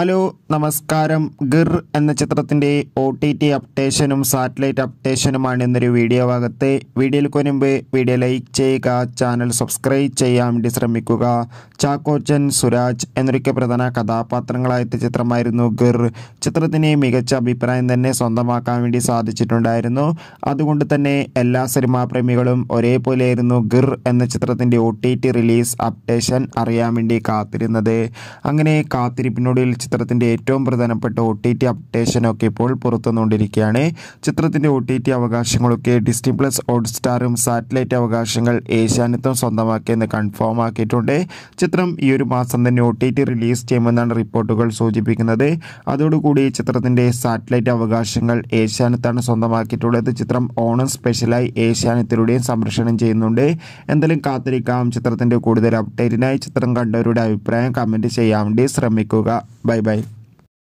Hello നമസ്കാരം ഗിർ എന്ന ചിത്രത്തിൻ്റെ ഒ ടി ടി അപ്ഡേഷനും സാറ്റലൈറ്റ് അപ്ഡേഷനുമാണ് ഇന്നൊരു വീഡിയോ ഭാഗത്ത് വീഡിയോയിൽ മുൻപ് വീഡിയോ ലൈക്ക് ചെയ്യുക ചാനൽ സബ്സ്ക്രൈബ് ചെയ്യാൻ വേണ്ടി ശ്രമിക്കുക ചാക്കോച്ചൻ സുരാജ് എന്നൊരുക്കെ പ്രധാന കഥാപാത്രങ്ങളായ ചിത്രമായിരുന്നു ഗിർ ചിത്രത്തിന് മികച്ച അഭിപ്രായം തന്നെ സ്വന്തമാക്കാൻ വേണ്ടി സാധിച്ചിട്ടുണ്ടായിരുന്നു അതുകൊണ്ട് തന്നെ എല്ലാ സിനിമാ പ്രേമികളും ഒരേപോലെയായിരുന്നു ഗിർ എന്ന ചിത്രത്തിൻ്റെ O T T release updation അറിയാൻ വേണ്ടി കാത്തിരുന്നത് അങ്ങനെ കാത്തിരിപ്പിനോടിൽ ചിത്രത്തിൻ്റെ ഏറ്റവും പ്രധാനപ്പെട്ട ഒ ടി ടി അപ്ഡേഷനൊക്കെ ഇപ്പോൾ പുറത്തുനിന്നുകൊണ്ടിരിക്കുകയാണ് ചിത്രത്തിൻ്റെ ഒ ടി ടി അവകാശങ്ങളൊക്കെ ഡിസ്നി പ്ലസ് സ്റ്റാറും സാറ്റലൈറ്റ് അവകാശങ്ങൾ ഏഷ്യാനെത്തും സ്വന്തമാക്കിയെന്ന് കൺഫേം ആക്കിയിട്ടുണ്ട് ചിത്രം ഈ ഒരു മാസം തന്നെ ഒ ടി ടി റിലീസ് ചെയ്യുമെന്നാണ് റിപ്പോർട്ടുകൾ സൂചിപ്പിക്കുന്നത് അതോടുകൂടി ചിത്രത്തിൻ്റെ സാറ്റലൈറ്റ് അവകാശങ്ങൾ ഏഷ്യാനത്താണ് സ്വന്തമാക്കിയിട്ടുള്ളത് ചിത്രം ഓണം സ്പെഷ്യലായി ഏഷ്യാനത്തിലൂടെയും സംരക്ഷണം ചെയ്യുന്നുണ്ട് എന്തായാലും കാത്തിരിക്കാം ചിത്രത്തിൻ്റെ കൂടുതൽ അപ്ഡേറ്റിനായി ചിത്രം കണ്ടവരുടെ അഭിപ്രായം കമൻറ്റ് ചെയ്യാൻ വേണ്ടി ശ്രമിക്കുക Bye bye.